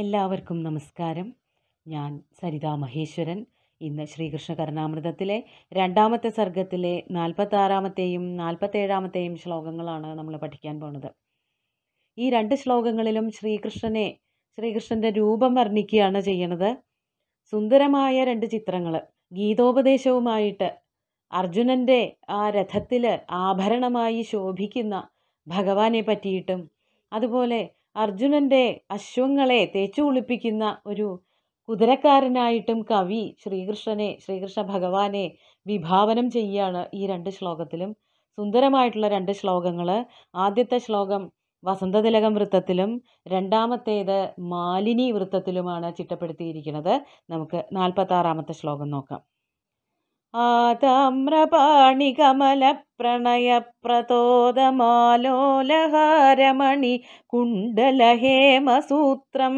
എല്ലാവർക്കും നമസ്കാരം ഞാൻ സരിതാ മഹേശ്വരൻ ഇന്ന് ശ്രീകൃഷ്ണ കരുണാമൃതത്തിലെ രണ്ടാമത്തെ സർഗത്തിലെ നാൽപ്പത്താറാമത്തെയും നാൽപ്പത്തേഴാമത്തെയും ശ്ലോകങ്ങളാണ് നമ്മൾ പഠിക്കാൻ പോണത് ഈ രണ്ട് ശ്ലോകങ്ങളിലും ശ്രീകൃഷ്ണനെ ശ്രീകൃഷ്ണൻ്റെ രൂപം വർണ്ണിക്കുകയാണ് ചെയ്യണത് സുന്ദരമായ രണ്ട് ചിത്രങ്ങൾ ഗീതോപദേശവുമായിട്ട് അർജുനൻ്റെ ആ രഥത്തിൽ ആഭരണമായി ശോഭിക്കുന്ന ഭഗവാനെ പറ്റിയിട്ടും അതുപോലെ അർജുനന്റെ അശ്വങ്ങളെ തേച്ചു കുളിപ്പിക്കുന്ന ഒരു കുതിരക്കാരനായിട്ടും കവി ശ്രീകൃഷ്ണനെ ശ്രീകൃഷ്ണ ഭഗവാനെ വിഭാവനം ചെയ്യുകയാണ് ഈ രണ്ട് ശ്ലോകത്തിലും സുന്ദരമായിട്ടുള്ള രണ്ട് ശ്ലോകങ്ങൾ ആദ്യത്തെ ശ്ലോകം വസന്തതിലകം വൃത്തത്തിലും രണ്ടാമത്തേത് മാലിനി വൃത്തത്തിലുമാണ് ചിട്ടപ്പെടുത്തിയിരിക്കുന്നത് നമുക്ക് നാൽപ്പത്താറാമത്തെ ശ്ലോകം നോക്കാം ആദാമ്രപാണികമലപ്രണയപ്രതോദമാലോലഹാരമണി കുണ്ടലഹേമസൂത്രം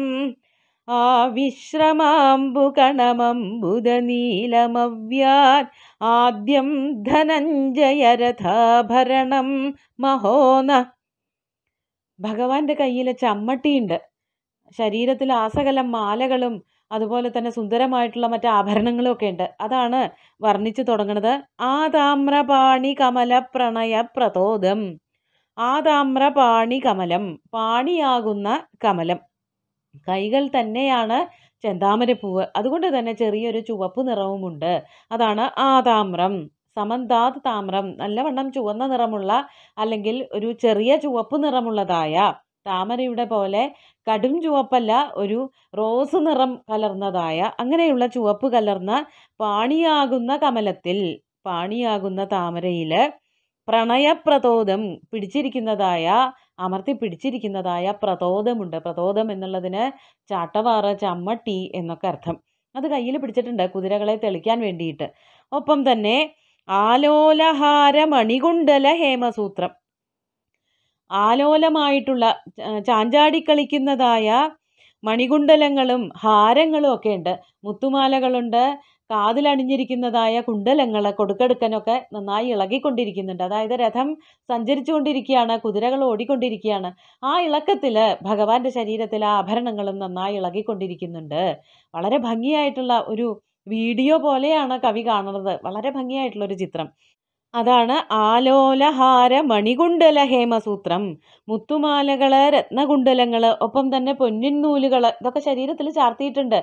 ആവിശ്രമാംബുകണമംബുദനീലമവ്യാത് ആദ്യം ധനഞ്ജയരഥാഭരണം മഹോന ഭഗവാന്റെ കയ്യിലെ ചമ്മട്ടിയുണ്ട് ശരീരത്തിൽ ആസകലം മാലകളും അതുപോലെ തന്നെ സുന്ദരമായിട്ടുള്ള മറ്റ് ആഭരണങ്ങളും ഒക്കെ ഉണ്ട് അതാണ് വർണ്ണിച്ചു തുടങ്ങുന്നത് ആതാമ്രപാണി കമല പ്രണയ പ്രതോദം ആതാമ്ര കമലം പാണിയാകുന്ന കമലം കൈകൾ തന്നെയാണ് ചെന്താമരപ്പൂവ് അതുകൊണ്ട് തന്നെ ചെറിയൊരു ചുവപ്പ് നിറവുമുണ്ട് അതാണ് ആതാമ്രം സമന്താത് താമ്രം നല്ലവണ്ണം ചുവന്ന നിറമുള്ള അല്ലെങ്കിൽ ഒരു ചെറിയ ചുവപ്പ് നിറമുള്ളതായ താമരയുടെ പോലെ കടും ചുവപ്പല്ല ഒരു റോസ് നിറം കലർന്നതായ അങ്ങനെയുള്ള ചുവപ്പ് കലർന്ന പാണിയാകുന്ന കമലത്തിൽ പാണിയാകുന്ന താമരയിൽ പ്രണയപ്രതോദം പിടിച്ചിരിക്കുന്നതായ അമർത്തി പിടിച്ചിരിക്കുന്നതായ പ്രതോദമുണ്ട് പ്രതോദം എന്നുള്ളതിന് ചാട്ടവാറ് ചമ്മട്ടി എന്നൊക്കെ അർത്ഥം അത് കയ്യിൽ പിടിച്ചിട്ടുണ്ട് കുതിരകളെ തെളിക്കാൻ വേണ്ടിയിട്ട് ഒപ്പം തന്നെ ആലോലഹാര മണികുണ്ടല ഹേമസൂത്രം ആലോലമായിട്ടുള്ള ചാഞ്ചാടി കളിക്കുന്നതായ മണികുണ്ടലങ്ങളും ഹാരങ്ങളും ഒക്കെ ഉണ്ട് മുത്തുമാലകളുണ്ട് കാതിലണിഞ്ഞിരിക്കുന്നതായ കുണ്ടലങ്ങൾ കൊടുക്കെടുക്കനൊക്കെ നന്നായി ഇളകിക്കൊണ്ടിരിക്കുന്നുണ്ട് അതായത് രഥം സഞ്ചരിച്ചു കൊണ്ടിരിക്കുകയാണ് കുതിരകൾ ഓടിക്കൊണ്ടിരിക്കുകയാണ് ആ ഇളക്കത്തിൽ ഭഗവാന്റെ ശരീരത്തിലെ ആഭരണങ്ങളും നന്നായി ഇളകിക്കൊണ്ടിരിക്കുന്നുണ്ട് വളരെ ഭംഗിയായിട്ടുള്ള ഒരു വീഡിയോ പോലെയാണ് കവി കാണുന്നത് വളരെ ഭംഗിയായിട്ടുള്ള ഒരു ചിത്രം അതാണ് ആലോലഹാര മണികുണ്ടല ഹേമസൂത്രം മുത്തുമാലകൾ രത്നകുണ്ഡലങ്ങൾ ഒപ്പം തന്നെ പൊന്നിൻ നൂലുകൾ ഇതൊക്കെ ശരീരത്തിൽ ചാർത്തിയിട്ടുണ്ട്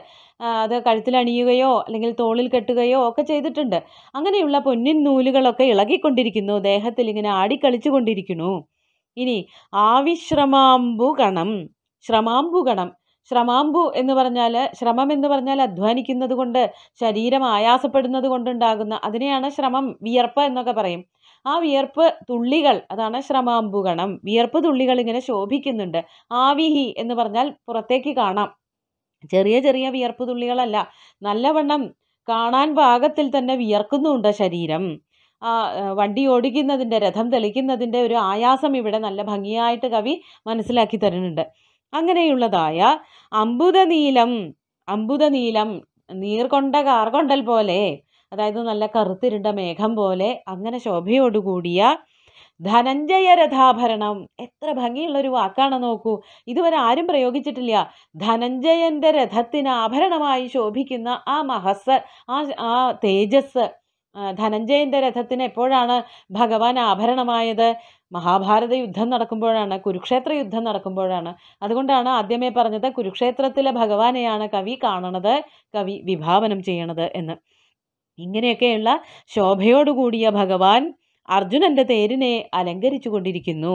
അത് കഴുത്തിൽ അണിയുകയോ അല്ലെങ്കിൽ തോളിൽ കെട്ടുകയോ ഒക്കെ ചെയ്തിട്ടുണ്ട് അങ്ങനെയുള്ള പൊന്നിൻ നൂലുകളൊക്കെ ഇളകിക്കൊണ്ടിരിക്കുന്നു ദേഹത്തിൽ ഇങ്ങനെ ആടിക്കളിച്ചു കൊണ്ടിരിക്കുന്നു ഇനി ശ്രമാംബു ഗണം ശ്രമാമ്പു എന്ന് പറഞ്ഞാൽ ശ്രമം എന്ന് പറഞ്ഞാൽ അധ്വാനിക്കുന്നത് കൊണ്ട് ശരീരം ആയാസപ്പെടുന്നത് കൊണ്ടുണ്ടാകുന്ന അതിനെയാണ് ശ്രമം വിയർപ്പ് എന്നൊക്കെ പറയും ആ വിയർപ്പ് തുള്ളികൾ അതാണ് ഗണം വിയർപ്പ് തുള്ളികൾ ഇങ്ങനെ ശോഭിക്കുന്നുണ്ട് ആവിഹി എന്ന് പറഞ്ഞാൽ പുറത്തേക്ക് കാണാം ചെറിയ ചെറിയ വിയർപ്പ് തുള്ളികളല്ല നല്ലവണ്ണം കാണാൻ പാകത്തിൽ തന്നെ വിയർക്കുന്നുണ്ട് ശരീരം വണ്ടി ഓടിക്കുന്നതിൻ്റെ രഥം തെളിക്കുന്നതിൻ്റെ ഒരു ആയാസം ഇവിടെ നല്ല ഭംഗിയായിട്ട് കവി മനസ്സിലാക്കി തരുന്നുണ്ട് അങ്ങനെയുള്ളതായ അമ്പുതനീലം അംബുദനീലം നീർകൊണ്ട കാർകൊണ്ടൽ പോലെ അതായത് നല്ല കറുത്തിരുണ്ട മേഘം പോലെ അങ്ങനെ ശോഭയോടുകൂടിയ ധനഞ്ജയ രഥാഭരണം എത്ര ഭംഗിയുള്ളൊരു വാക്കാണ് നോക്കൂ ഇതുവരെ ആരും പ്രയോഗിച്ചിട്ടില്ല ധനഞ്ജയന്റെ രഥത്തിന് ആഭരണമായി ശോഭിക്കുന്ന ആ മഹസ് ആ ആ തേജസ് ധനഞ്ജയൻ്റെ രഥത്തിന് എപ്പോഴാണ് ഭഗവാൻ ആഭരണമായത് മഹാഭാരത യുദ്ധം നടക്കുമ്പോഴാണ് കുരുക്ഷേത്ര യുദ്ധം നടക്കുമ്പോഴാണ് അതുകൊണ്ടാണ് ആദ്യമേ പറഞ്ഞത് കുരുക്ഷേത്രത്തിലെ ഭഗവാനെയാണ് കവി കാണണത് കവി വിഭാവനം ചെയ്യണത് എന്ന് ഇങ്ങനെയൊക്കെയുള്ള ശോഭയോടുകൂടിയ ഭഗവാൻ അർജുനൻ്റെ തേരിനെ അലങ്കരിച്ചു കൊണ്ടിരിക്കുന്നു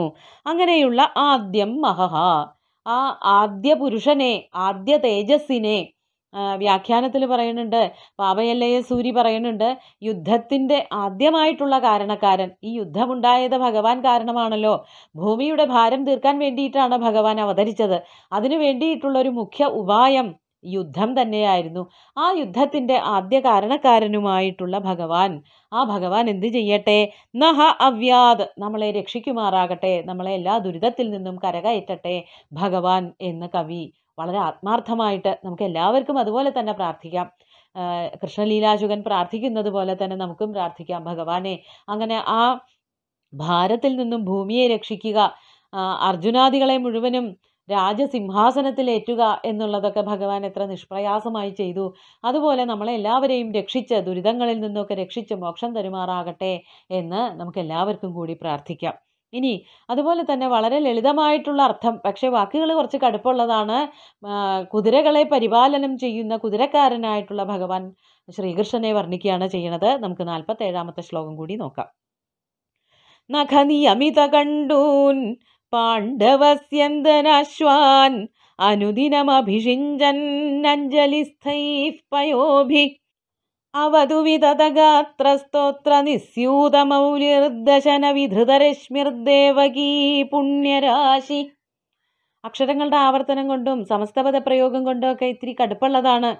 അങ്ങനെയുള്ള ആദ്യം മഹഹ ആ ആദ്യ പുരുഷനെ ആദ്യ തേജസ്സിനെ വ്യാഖ്യാനത്തിൽ പറയുന്നുണ്ട് പാപയല്ലയ സൂരി പറയുന്നുണ്ട് യുദ്ധത്തിൻ്റെ ആദ്യമായിട്ടുള്ള കാരണക്കാരൻ ഈ യുദ്ധമുണ്ടായത് ഭഗവാൻ കാരണമാണല്ലോ ഭൂമിയുടെ ഭാരം തീർക്കാൻ വേണ്ടിയിട്ടാണ് ഭഗവാൻ അവതരിച്ചത് അതിനു വേണ്ടിയിട്ടുള്ള ഒരു മുഖ്യ ഉപായം യുദ്ധം തന്നെയായിരുന്നു ആ യുദ്ധത്തിൻ്റെ ആദ്യ കാരണക്കാരനുമായിട്ടുള്ള ഭഗവാൻ ആ ഭഗവാൻ എന്ത് ചെയ്യട്ടെ നഹ അവ്യാദ് നമ്മളെ രക്ഷിക്കുമാറാകട്ടെ നമ്മളെ എല്ലാ ദുരിതത്തിൽ നിന്നും കരകയറ്റട്ടെ ഭഗവാൻ എന്ന കവി വളരെ ആത്മാർത്ഥമായിട്ട് നമുക്ക് എല്ലാവർക്കും അതുപോലെ തന്നെ പ്രാർത്ഥിക്കാം കൃഷ്ണലീലാശുഖൻ പ്രാർത്ഥിക്കുന്നത് പോലെ തന്നെ നമുക്കും പ്രാർത്ഥിക്കാം ഭഗവാനെ അങ്ങനെ ആ ഭാരത്തിൽ നിന്നും ഭൂമിയെ രക്ഷിക്കുക അർജുനാദികളെ മുഴുവനും രാജസിംഹാസനത്തിലേറ്റുക എന്നുള്ളതൊക്കെ ഭഗവാൻ എത്ര നിഷ്പ്രയാസമായി ചെയ്തു അതുപോലെ നമ്മളെ എല്ലാവരെയും രക്ഷിച്ച് ദുരിതങ്ങളിൽ നിന്നൊക്കെ രക്ഷിച്ച് മോക്ഷം തരുമാറാകട്ടെ എന്ന് നമുക്ക് എല്ലാവർക്കും കൂടി പ്രാർത്ഥിക്കാം ഇനി അതുപോലെ തന്നെ വളരെ ലളിതമായിട്ടുള്ള അർത്ഥം പക്ഷേ വാക്കുകൾ കുറച്ച് കടുപ്പുള്ളതാണ് കുതിരകളെ പരിപാലനം ചെയ്യുന്ന കുതിരക്കാരനായിട്ടുള്ള ഭഗവാൻ ശ്രീകൃഷ്ണനെ വർണ്ണിക്കുകയാണ് ചെയ്യണത് നമുക്ക് ഏഴാമത്തെ ശ്ലോകം കൂടി നോക്കാം നഖനിയമിത കണ്ടൂൻ പാണ്ഡവസ്യന്തനാശ്വാൻ അനുദിനമഭിഷിഞ്ചൻ സ്ഥൈ പയോഭി അവധുവിതതഗാത്രസ്തോത്ര നിസ്യൂതമൗലിർദശന വിധൃതരശ്മിർദേവകീ പുണ്യരാശി അക്ഷരങ്ങളുടെ ആവർത്തനം കൊണ്ടും സമസ്തപദ പ്രയോഗം കൊണ്ടും ഒക്കെ ഇത്തിരി കടുപ്പുള്ളതാണ്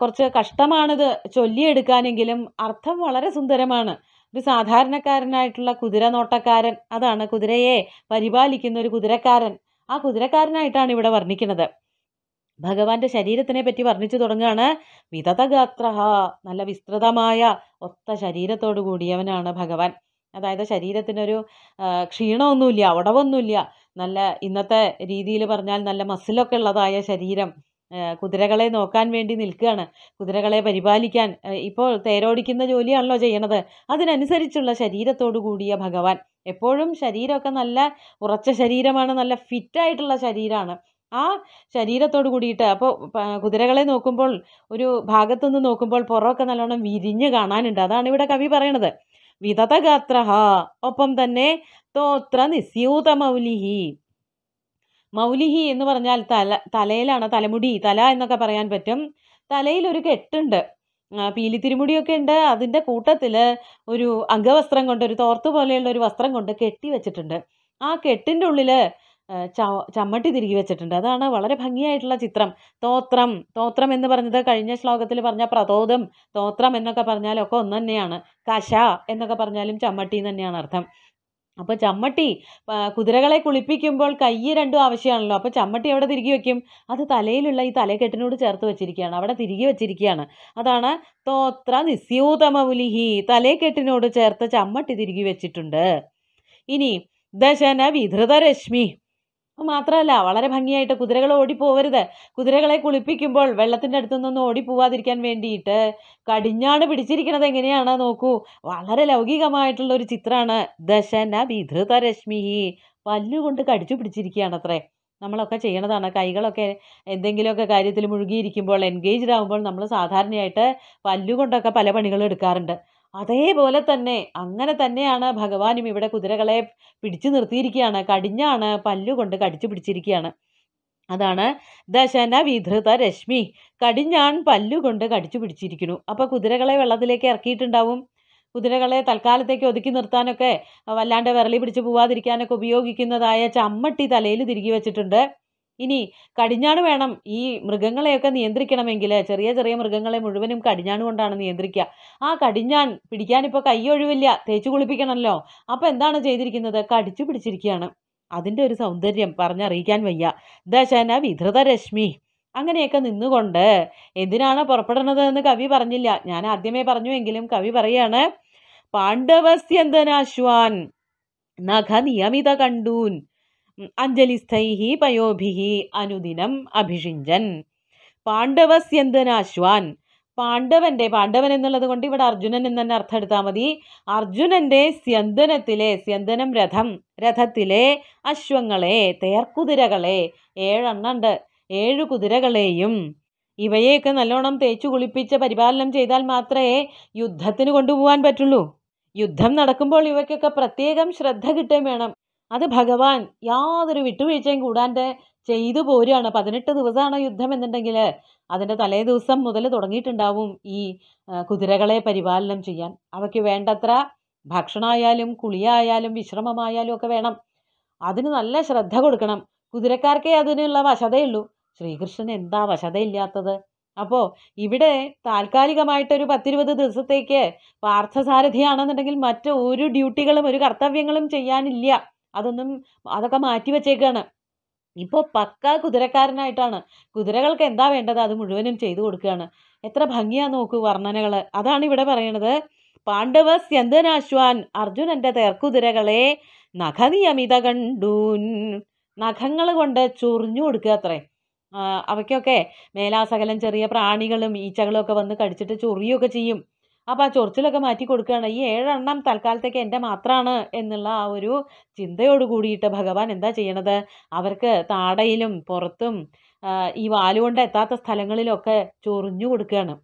കുറച്ച് കഷ്ടമാണിത് ചൊല്ലിയെടുക്കാനെങ്കിലും അർത്ഥം വളരെ സുന്ദരമാണ് ഒരു സാധാരണക്കാരനായിട്ടുള്ള കുതിര നോട്ടക്കാരൻ അതാണ് കുതിരയെ പരിപാലിക്കുന്ന ഒരു കുതിരക്കാരൻ ആ കുതിരക്കാരനായിട്ടാണ് ഇവിടെ വർണ്ണിക്കുന്നത് ഭഗവാന്റെ ശരീരത്തിനെ പറ്റി വർണ്ണിച്ചു തുടങ്ങുകയാണ് വിതതഗാത്രഹ നല്ല വിസ്തൃതമായ ഒത്ത ശരീരത്തോടു കൂടിയവനാണ് ഭഗവാൻ അതായത് ശരീരത്തിനൊരു ക്ഷീണമൊന്നുമില്ല ഉടവൊന്നുമില്ല നല്ല ഇന്നത്തെ രീതിയിൽ പറഞ്ഞാൽ നല്ല മസിലൊക്കെ ഉള്ളതായ ശരീരം കുതിരകളെ നോക്കാൻ വേണ്ടി നിൽക്കുകയാണ് കുതിരകളെ പരിപാലിക്കാൻ ഇപ്പോൾ തേരോടിക്കുന്ന ജോലിയാണല്ലോ ചെയ്യണത് അതിനനുസരിച്ചുള്ള ശരീരത്തോടു കൂടിയ ഭഗവാൻ എപ്പോഴും ശരീരമൊക്കെ നല്ല ഉറച്ച ശരീരമാണ് നല്ല ഫിറ്റായിട്ടുള്ള ശരീരമാണ് ആ ശരീരത്തോട് കൂടിയിട്ട് അപ്പോൾ കുതിരകളെ നോക്കുമ്പോൾ ഒരു ഭാഗത്തുനിന്ന് നോക്കുമ്പോൾ പുറമൊക്കെ നല്ലോണം വിരിഞ്ഞ് കാണാനുണ്ട് അതാണ് ഇവിടെ കവി പറയണത് വിതതഗാത്ര ഒപ്പം തന്നെ തോത്ര നിസ്യൂത മൗലിഹി മൗലിഹി എന്ന് പറഞ്ഞാൽ തല തലയിലാണ് തലമുടി തല എന്നൊക്കെ പറയാൻ പറ്റും തലയിൽ ഒരു കെട്ടുണ്ട് പീലി തിരുമുടിയൊക്കെ ഉണ്ട് അതിൻ്റെ കൂട്ടത്തിൽ ഒരു അംഗവസ്ത്രം കൊണ്ട് ഒരു തോർത്ത് പോലെയുള്ള ഒരു വസ്ത്രം കൊണ്ട് കെട്ടി വെച്ചിട്ടുണ്ട് ആ കെട്ടിൻ്റെ ഉള്ളിൽ ചമ്മട്ടി തിരികെ വെച്ചിട്ടുണ്ട് അതാണ് വളരെ ഭംഗിയായിട്ടുള്ള ചിത്രം തോത്രം തോത്രം എന്ന് പറഞ്ഞത് കഴിഞ്ഞ ശ്ലോകത്തിൽ പറഞ്ഞ പ്രതോദം തോത്രം എന്നൊക്കെ പറഞ്ഞാലൊക്കെ ഒന്ന് തന്നെയാണ് കശ എന്നൊക്കെ പറഞ്ഞാലും ചമ്മട്ടി തന്നെയാണ് അർത്ഥം അപ്പോൾ ചമ്മട്ടി കുതിരകളെ കുളിപ്പിക്കുമ്പോൾ കയ്യ് രണ്ടും ആവശ്യമാണല്ലോ അപ്പോൾ ചമ്മട്ടി എവിടെ തിരികെ വെക്കും അത് തലയിലുള്ള ഈ തലക്കെട്ടിനോട് ചേർത്ത് വെച്ചിരിക്കുകയാണ് അവിടെ തിരികെ വെച്ചിരിക്കുകയാണ് അതാണ് തോത്ര നിസ്യൂതമൗലിഹി തലക്കെട്ടിനോട് ചേർത്ത് ചമ്മട്ടി തിരികെ വെച്ചിട്ടുണ്ട് ഇനി ദശന വിധൃതരശ്മി മാത്രമല്ല വളരെ ഭംഗിയായിട്ട് കുതിരകൾ ഓടിപ്പോവരുത് കുതിരകളെ കുളിപ്പിക്കുമ്പോൾ വെള്ളത്തിൻ്റെ ഓടി ഓടിപ്പോവാതിരിക്കാൻ വേണ്ടിയിട്ട് കടിഞ്ഞാണ് പിടിച്ചിരിക്കുന്നത് എങ്ങനെയാണ് നോക്കൂ വളരെ ലൗകികമായിട്ടുള്ള ഒരു ചിത്രമാണ് ദശന വിധൃത രശ്മിഹി പല്ലുകൊണ്ട് കടിച്ചു പിടിച്ചിരിക്കുകയാണ് അത്രേ നമ്മളൊക്കെ ചെയ്യണതാണ് കൈകളൊക്കെ എന്തെങ്കിലുമൊക്കെ കാര്യത്തിൽ മുഴുകിയിരിക്കുമ്പോൾ എൻഗേജ്ഡ് ആകുമ്പോൾ നമ്മൾ സാധാരണയായിട്ട് പല്ലുകൊണ്ടൊക്കെ പല പണികളും എടുക്കാറുണ്ട് അതേപോലെ തന്നെ അങ്ങനെ തന്നെയാണ് ഭഗവാനും ഇവിടെ കുതിരകളെ പിടിച്ചു നിർത്തിയിരിക്കുകയാണ് കടിഞ്ഞാണ് പല്ലുകൊണ്ട് കടിച്ചു പിടിച്ചിരിക്കുകയാണ് അതാണ് ദശന വിധൃത രശ്മി കടിഞ്ഞാൺ പല്ലുകൊണ്ട് കടിച്ചു പിടിച്ചിരിക്കുന്നു അപ്പോൾ കുതിരകളെ വെള്ളത്തിലേക്ക് ഇറക്കിയിട്ടുണ്ടാവും കുതിരകളെ തൽക്കാലത്തേക്ക് ഒതുക്കി നിർത്താനൊക്കെ വല്ലാണ്ട് വിരളി പിടിച്ച് പോവാതിരിക്കാനൊക്കെ ഉപയോഗിക്കുന്നതായ ചമ്മട്ടി തലയിൽ തിരികെ വെച്ചിട്ടുണ്ട് ഇനി കടിഞ്ഞാണ് വേണം ഈ മൃഗങ്ങളെയൊക്കെ നിയന്ത്രിക്കണമെങ്കിൽ ചെറിയ ചെറിയ മൃഗങ്ങളെ മുഴുവനും കടിഞ്ഞാൺ കൊണ്ടാണ് നിയന്ത്രിക്കുക ആ കടിഞ്ഞാൻ പിടിക്കാൻ ഇപ്പോൾ കൈ ഒഴിവില്ല തേച്ച് കുളിപ്പിക്കണമല്ലോ അപ്പോൾ എന്താണ് ചെയ്തിരിക്കുന്നത് കടിച്ചു പിടിച്ചിരിക്കുകയാണ് അതിൻ്റെ ഒരു സൗന്ദര്യം പറഞ്ഞറിയിക്കാൻ വയ്യ ദശന വിധൃത രശ്മി അങ്ങനെയൊക്കെ നിന്നുകൊണ്ട് എന്തിനാണ് പുറപ്പെടുന്നത് എന്ന് കവി പറഞ്ഞില്ല ഞാൻ ആദ്യമേ പറഞ്ഞുവെങ്കിലും കവി പറയാണ് പാണ്ഡവസ്യന്തനാശ്വാൻ നഖ നിയമിത കണ്ടൂൻ അഞ്ജലിസ്ഥൈഹി പയോഭിഹി അനുദിനം അഭിഷിഞ്ചൻ പാണ്ഡവസ്യന്തനാശ്വാൻ പാണ്ഡവന്റെ പാണ്ഡവൻ എന്നുള്ളത് കൊണ്ട് ഇവിടെ അർജുനൻ എന്ന് തന്നെ അർത്ഥം എടുത്താൽ മതി അർജുനന്റെ സ്യന്തനത്തിലെ സ്യന്തനം രഥം രഥത്തിലെ അശ്വങ്ങളെ തേർക്കുതിരകളെ ഏഴെണ്ണുണ്ട് ഏഴു കുതിരകളെയും ഇവയെയൊക്കെ നല്ലോണം തേച്ചു കുളിപ്പിച്ച് പരിപാലനം ചെയ്താൽ മാത്രമേ യുദ്ധത്തിന് കൊണ്ടുപോകാൻ പറ്റുള്ളൂ യുദ്ധം നടക്കുമ്പോൾ ഇവയ്ക്കൊക്കെ പ്രത്യേകം ശ്രദ്ധ കിട്ടുകയും വേണം അത് ഭഗവാൻ യാതൊരു വിട്ടുവീഴ്ചയും കൂടാണ്ട് ചെയ്തു പോരുകയാണ് പതിനെട്ട് ദിവസമാണ് യുദ്ധം എന്നുണ്ടെങ്കിൽ അതിൻ്റെ തലേ ദിവസം മുതൽ തുടങ്ങിയിട്ടുണ്ടാവും ഈ കുതിരകളെ പരിപാലനം ചെയ്യാൻ അവയ്ക്ക് വേണ്ടത്ര ഭക്ഷണമായാലും കുളിയായാലും വിശ്രമമായാലും ഒക്കെ വേണം അതിന് നല്ല ശ്രദ്ധ കൊടുക്കണം കുതിരക്കാർക്കേ അതിനുള്ള വശതയുള്ളൂ ശ്രീകൃഷ്ണൻ എന്താ വശതയില്ലാത്തത് അപ്പോൾ ഇവിടെ താൽക്കാലികമായിട്ടൊരു പത്തിരുപത് ദിവസത്തേക്ക് പാർത്ഥസാരഥിയാണെന്നുണ്ടെങ്കിൽ മറ്റു ഒരു ഡ്യൂട്ടികളും ഒരു കർത്തവ്യങ്ങളും ചെയ്യാനില്ല അതൊന്നും അതൊക്കെ മാറ്റി വച്ചേക്കുകയാണ് ഇപ്പോൾ പക്ക കുതിരക്കാരനായിട്ടാണ് കുതിരകൾക്ക് എന്താ വേണ്ടത് അത് മുഴുവനും ചെയ്തു കൊടുക്കുകയാണ് എത്ര ഭംഗിയാ നോക്കൂ വർണ്ണനകൾ അതാണ് ഇവിടെ പറയണത് പാണ്ഡവ സ്യന്തനാശ്വാൻ അർജുനന്റെ തേർക്കുതിരകളെ നഖനിയമിത കണ്ടൂൻ നഖങ്ങൾ കൊണ്ട് ചൊറിഞ്ഞു കൊടുക്കുക അത്രേ അവയ്ക്കൊക്കെ മേലാസകലം ചെറിയ പ്രാണികളും ഈച്ചകളും ഒക്കെ വന്ന് കടിച്ചിട്ട് ചൊറിയൊക്കെ ചെയ്യും അപ്പോൾ ആ ചൊറിച്ചിലൊക്കെ മാറ്റി കൊടുക്കുകയാണ് ഈ ഏഴെണ്ണം തൽക്കാലത്തേക്ക് എൻ്റെ മാത്രമാണ് എന്നുള്ള ആ ഒരു ചിന്തയോട് കൂടിയിട്ട് ഭഗവാൻ എന്താ ചെയ്യണത് അവർക്ക് താടയിലും പുറത്തും ഈ വാലുകൊണ്ട് എത്താത്ത സ്ഥലങ്ങളിലൊക്കെ ചൊറിഞ്ഞു കൊടുക്കുകയാണ്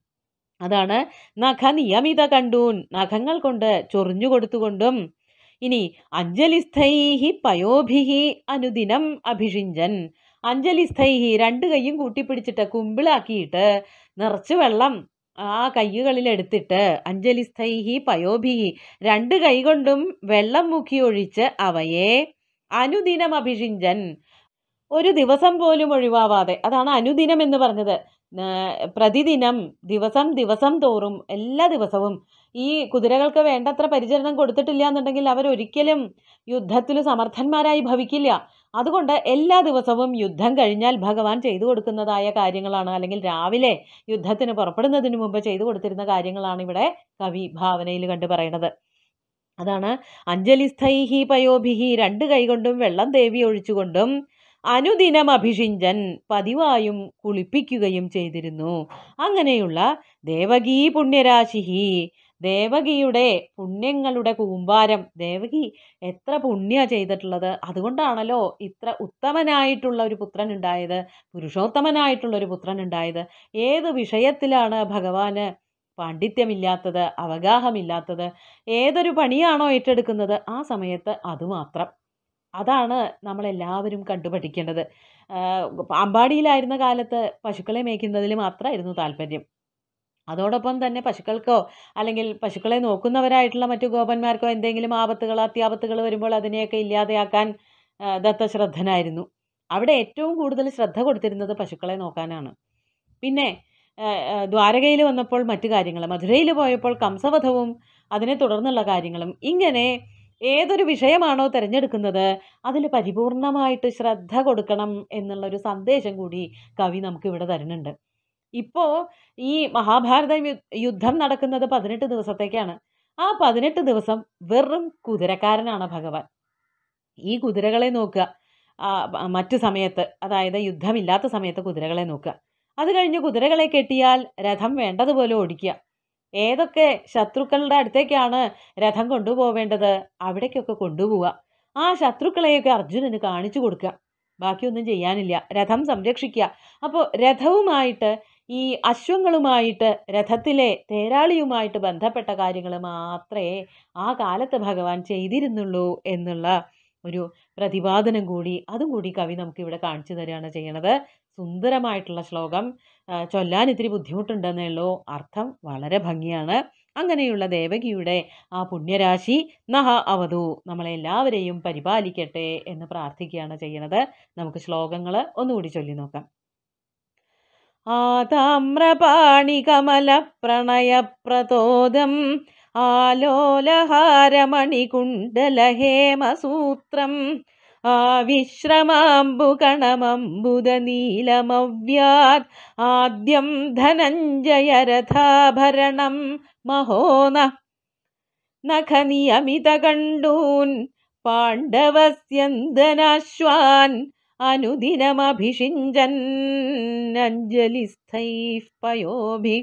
അതാണ് നഖ നിയമിത കണ്ടൂൻ നഖങ്ങൾ കൊണ്ട് ചൊറിഞ്ഞു കൊടുത്തുകൊണ്ടും ഇനി അഞ്ജലിസ്ഥൈഹി പയോഭിഹി അനുദിനം അഭിഷിഞ്ചൻ അഞ്ജലിസ്ഥൈഹി രണ്ട് കൈയും കൂട്ടിപ്പിടിച്ചിട്ട് കുമ്പിളാക്കിയിട്ട് നിറച്ച് വെള്ളം ആ കൈകളിലെടുത്തിട്ട് അഞ്ജലിസ്ഥൈഹി പയോഭി രണ്ട് കൈകൊണ്ടും വെള്ളം മുക്കി ഒഴിച്ച് അവയെ അനുദിനം അഭിഷിഞ്ചൻ ഒരു ദിവസം പോലും ഒഴിവാവാതെ അതാണ് അനുദിനം എന്ന് പറഞ്ഞത് പ്രതിദിനം ദിവസം ദിവസം തോറും എല്ലാ ദിവസവും ഈ കുതിരകൾക്ക് വേണ്ടത്ര പരിചരണം കൊടുത്തിട്ടില്ല എന്നുണ്ടെങ്കിൽ അവരൊരിക്കലും യുദ്ധത്തിൽ സമർത്ഥന്മാരായി ഭവിക്കില്ല അതുകൊണ്ട് എല്ലാ ദിവസവും യുദ്ധം കഴിഞ്ഞാൽ ഭഗവാൻ ചെയ്തു കൊടുക്കുന്നതായ കാര്യങ്ങളാണ് അല്ലെങ്കിൽ രാവിലെ യുദ്ധത്തിന് പുറപ്പെടുന്നതിന് മുമ്പ് ചെയ്തു കൊടുത്തിരുന്ന കാര്യങ്ങളാണ് ഇവിടെ കവി ഭാവനയിൽ കണ്ടു പറയണത് അതാണ് അഞ്ജലിസ്ഥൈഹി പയോഭിഹി രണ്ട് കൈകൊണ്ടും വെള്ളം ദേവി ഒഴിച്ചുകൊണ്ടും അനുദിനം അഭിഷിഞ്ചൻ പതിവായും കുളിപ്പിക്കുകയും ചെയ്തിരുന്നു അങ്ങനെയുള്ള ദേവകീ പുണ്യരാശിഹി ദേവകിയുടെ പുണ്യങ്ങളുടെ കൂമ്പാരം ദേവകി എത്ര പുണ്യ ചെയ്തിട്ടുള്ളത് അതുകൊണ്ടാണല്ലോ ഇത്ര ഉത്തമനായിട്ടുള്ള ഒരു പുത്രൻ ഉണ്ടായത് പുരുഷോത്തമനായിട്ടുള്ള ഒരു പുത്രൻ ഉണ്ടായത് ഏത് വിഷയത്തിലാണ് ഭഗവാന് പാണ്ഡിത്യമില്ലാത്തത് അവഗാഹമില്ലാത്തത് ഏതൊരു പണിയാണോ ഏറ്റെടുക്കുന്നത് ആ സമയത്ത് അതുമാത്രം അതാണ് നമ്മളെല്ലാവരും കണ്ടുപഠിക്കേണ്ടത് അമ്പാടിയിലായിരുന്ന കാലത്ത് പശുക്കളെ മേയ്ക്കുന്നതിൽ മാത്രമായിരുന്നു താല്പര്യം അതോടൊപ്പം തന്നെ പശുക്കൾക്കോ അല്ലെങ്കിൽ പശുക്കളെ നോക്കുന്നവരായിട്ടുള്ള മറ്റു ഗോപന്മാർക്കോ എന്തെങ്കിലും ആപത്തുകൾ അത്യാപത്തുകൾ വരുമ്പോൾ അതിനെയൊക്കെ ഇല്ലാതെയാക്കാൻ ദത്ത ശ്രദ്ധനായിരുന്നു അവിടെ ഏറ്റവും കൂടുതൽ ശ്രദ്ധ കൊടുത്തിരുന്നത് പശുക്കളെ നോക്കാനാണ് പിന്നെ ദ്വാരകയിൽ വന്നപ്പോൾ മറ്റു കാര്യങ്ങൾ മധുരയിൽ പോയപ്പോൾ കംസവധവും അതിനെ തുടർന്നുള്ള കാര്യങ്ങളും ഇങ്ങനെ ഏതൊരു വിഷയമാണോ തിരഞ്ഞെടുക്കുന്നത് അതിൽ പരിപൂർണമായിട്ട് ശ്രദ്ധ കൊടുക്കണം എന്നുള്ളൊരു സന്ദേശം കൂടി കവി നമുക്കിവിടെ തരുന്നുണ്ട് ഇപ്പോൾ ഈ മഹാഭാരത യുദ്ധം നടക്കുന്നത് പതിനെട്ട് ദിവസത്തേക്കാണ് ആ പതിനെട്ട് ദിവസം വെറും കുതിരക്കാരനാണ് ഭഗവാൻ ഈ കുതിരകളെ നോക്കുക മറ്റു സമയത്ത് അതായത് യുദ്ധമില്ലാത്ത സമയത്ത് കുതിരകളെ നോക്കുക അത് കഴിഞ്ഞ് കുതിരകളെ കെട്ടിയാൽ രഥം വേണ്ടതുപോലെ ഓടിക്കുക ഏതൊക്കെ ശത്രുക്കളുടെ അടുത്തേക്കാണ് രഥം കൊണ്ടുപോവേണ്ടത് അവിടേക്കൊക്കെ കൊണ്ടുപോവുക ആ ശത്രുക്കളെയൊക്കെ അർജുനന് കാണിച്ചു കൊടുക്കുക ബാക്കിയൊന്നും ചെയ്യാനില്ല രഥം സംരക്ഷിക്കുക അപ്പോൾ രഥവുമായിട്ട് ഈ അശ്വങ്ങളുമായിട്ട് രഥത്തിലെ തേരാളിയുമായിട്ട് ബന്ധപ്പെട്ട കാര്യങ്ങൾ മാത്രമേ ആ കാലത്ത് ഭഗവാൻ ചെയ്തിരുന്നുള്ളൂ എന്നുള്ള ഒരു പ്രതിപാദനം കൂടി അതും കൂടി കവി ഇവിടെ കാണിച്ചു തരികയാണ് ചെയ്യണത് സുന്ദരമായിട്ടുള്ള ശ്ലോകം ചൊല്ലാൻ ഇത്തിരി ബുദ്ധിമുട്ടുണ്ടെന്നുള്ളൂ അർത്ഥം വളരെ ഭംഗിയാണ് അങ്ങനെയുള്ള ദേവകിയുടെ ആ പുണ്യരാശി നഹ അവധു നമ്മളെല്ലാവരെയും പരിപാലിക്കട്ടെ എന്ന് പ്രാർത്ഥിക്കുകയാണ് ചെയ്യണത് നമുക്ക് ശ്ലോകങ്ങൾ ഒന്നുകൂടി ചൊല്ലി നോക്കാം ആ താമ്രപാണികമലപ്രണയപ്രതോദം ആലോലഹാരമണികുണ്ടലഹേമസൂത്രം ആ വിശ്രമാംബുഗണമംബുദനീലമവ്യാത് ആദ്യം ധനഞ്ജയരഥാഭരണം മഹോന നഖനിയമിതകണ്ടൂൻ പാണ്ഡവസ്യന്തനാശ്വാൻ അനുദിനമഭിഷിഞ്ചन् അഞ്ജലിസ്ഥൈഃ പയോഭിഃ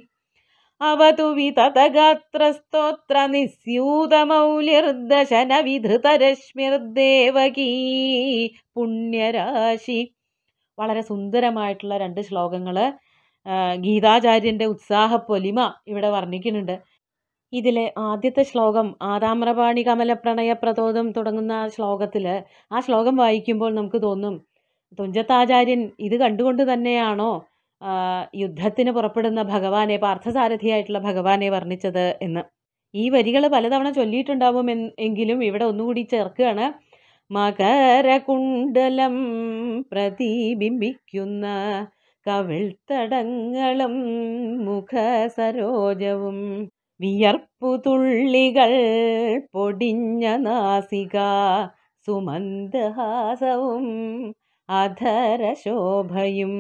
അവതു വിതതഗാത്രസ്തോത്ര നിസ്യൂതമൗലിർദശന വിധൃതരശ്മിർദേവകീ പുണ്യരാശി വളരെ സുന്ദരമായിട്ടുള്ള രണ്ട് ശ്ലോകങ്ങൾ ഗീതാചാര്യൻ്റെ പൊലിമ ഇവിടെ വർണ്ണിക്കുന്നുണ്ട് ഇതിലെ ആദ്യത്തെ ശ്ലോകം ആദാമ്രപാണി കമലപ്രണയ തുടങ്ങുന്ന ശ്ലോകത്തിൽ ആ ശ്ലോകം വായിക്കുമ്പോൾ നമുക്ക് തോന്നും തുഞ്ചത്താചാര്യൻ ഇത് കണ്ടുകൊണ്ട് തന്നെയാണോ യുദ്ധത്തിന് പുറപ്പെടുന്ന ഭഗവാനെ പാർത്ഥസാരഥിയായിട്ടുള്ള ഭഗവാനെ വർണ്ണിച്ചത് എന്ന് ഈ വരികൾ പലതവണ ചൊല്ലിയിട്ടുണ്ടാവും എങ്കിലും ഇവിടെ ഒന്നുകൂടി ചേർക്കുകയാണ് മകരകുണ്ടലം പ്രതിബിംബിക്കുന്ന കവിൾത്തടങ്ങളും മുഖസരോജവും വിയർപ്പു തുള്ളികൾ പൊടിഞ്ഞ നാസിക സുമന്ദഹാസവും അധരശോഭയും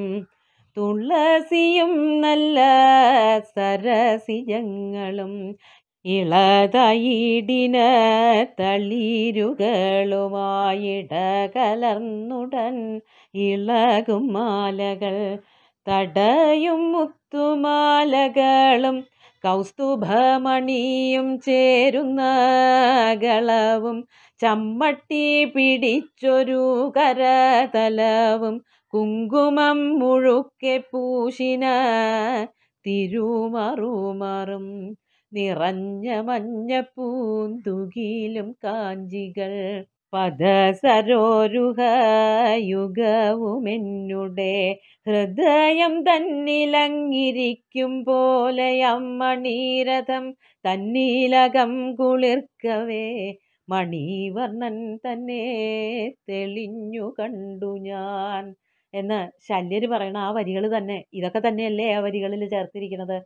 തുളസിയും നല്ല സരസിജങ്ങളും ഇളതയിടിന തളിരുകളുമായിട കലർന്നുടൻ ഇളകും മാലകൾ തടയും മുത്തുമാലകളും കൗസ്തുഭമണിയും ചേരുന്ന കളവും ചമ്മട്ടി പിടിച്ചൊരു കരതലവും കുങ്കുമം മുഴുക്കെ പൂശിന തിരുമറുമാറും നിറഞ്ഞ മഞ്ഞപ്പൂന്തുകിലും കാഞ്ചികൾ പദസരോരുഹയുഗവുമെന്നുടെ ഹൃദയം തന്നിലങ്ങിരിക്കും പോലെ അമ്മണീരഥം തന്നിലകം കുളിർക്കവേ മണിവർണ്ണൻ തന്നെ തെളിഞ്ഞു കണ്ടു ഞാൻ എന്ന് ശല്യര് പറയണ ആ വരികൾ തന്നെ ഇതൊക്കെ തന്നെയല്ലേ ആ വരികളിൽ ചേർത്തിരിക്കുന്നത്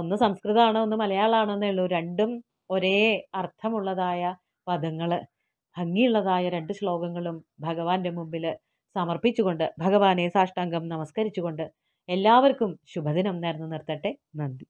ഒന്ന് സംസ്കൃതമാണോ ഒന്ന് മലയാളമാണോ എന്നേ ഉള്ളൂ രണ്ടും ഒരേ അർത്ഥമുള്ളതായ പദങ്ങൾ ഭംഗിയുള്ളതായ രണ്ട് ശ്ലോകങ്ങളും ഭഗവാന്റെ മുമ്പിൽ സമർപ്പിച്ചുകൊണ്ട് ഭഗവാനെ സാഷ്ടാംഗം നമസ്കരിച്ചുകൊണ്ട് എല്ലാവർക്കും ശുഭദിനം നേർന്നു നിർത്തട്ടെ നന്ദി